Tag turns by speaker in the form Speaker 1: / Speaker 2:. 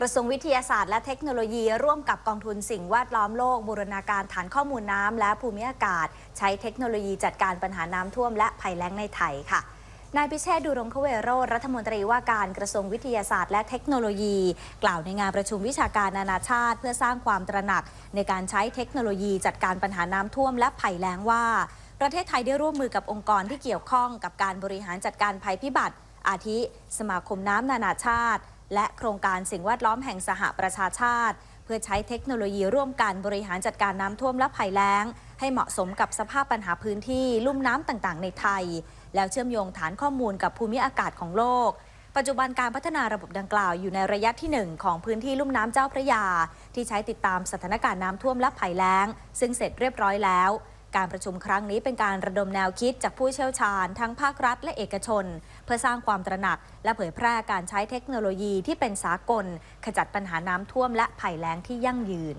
Speaker 1: กระทรวงวิทยาศาสตร์และเทคโนโลยี ร่วมกับกองทุนสิ่งแวดล้อม โลกบูรณาการฐานข้อมูลน้ำ และภูมิอากาศ ใช้เทคโนโลยีจัดการปัญหาน้ำท่วมและภัยแล้งในไทยค่ะนายพิเชษดูรงคเวโร รัฐมนตรีว่าการกระทรวงวิทยาศาสตร์ และเทคโนโลยี กล่าวในงานประชุมวิชาการนานาชาติ เพื่อสร้างความตระหนัก ในการใช้เทคโนโลยี จัดการปัญหาน้ำท่วมและภัยแล้งว่า ประเทศไทยได้ร่วมมือกับองค์กรที่เกี่ยวข้อง กับการบริหารจัดการภัยพิบัติ อาทิสมาคมน้ำนานาชาติและโครงการสิ่งแวดล้อมแห่งสหประชาชาติ เพื่อใช้เทคโนโลยีร่วมกันบริหารจัดการน้ำท่วมและภัยแล้ง ให้เหมาะสมกับสภาพปัญหาพื้นที่ลุ่มน้ำต่างๆ ในไทยแล้วเชื่อมโยงฐานข้อมูลกับภูมิอากาศของโลก ปัจจุบันการพัฒนาระบบดังกล่าวอยู่ในระยะที่ 1 ของพื้นที่ลุ่มน้ำเจ้าพระยา ที่ใช้ติดตามสถานการณ์น้ำท่วมและภัยแล้ง ซึ่งเสร็จเรียบร้อยแล้วการประชุมครั้งนี้เป็นการระดมแนวคิดจากผู้เชี่ยวชาญทั้งภาครัฐและเอกชนเพื่อสร้างความตระหนักและเผยแพร่การใช้เทคโนโลยีที่เป็นสากล ขจัดปัญหาน้ำท่วมและภัยแล้งที่ยั่งยืน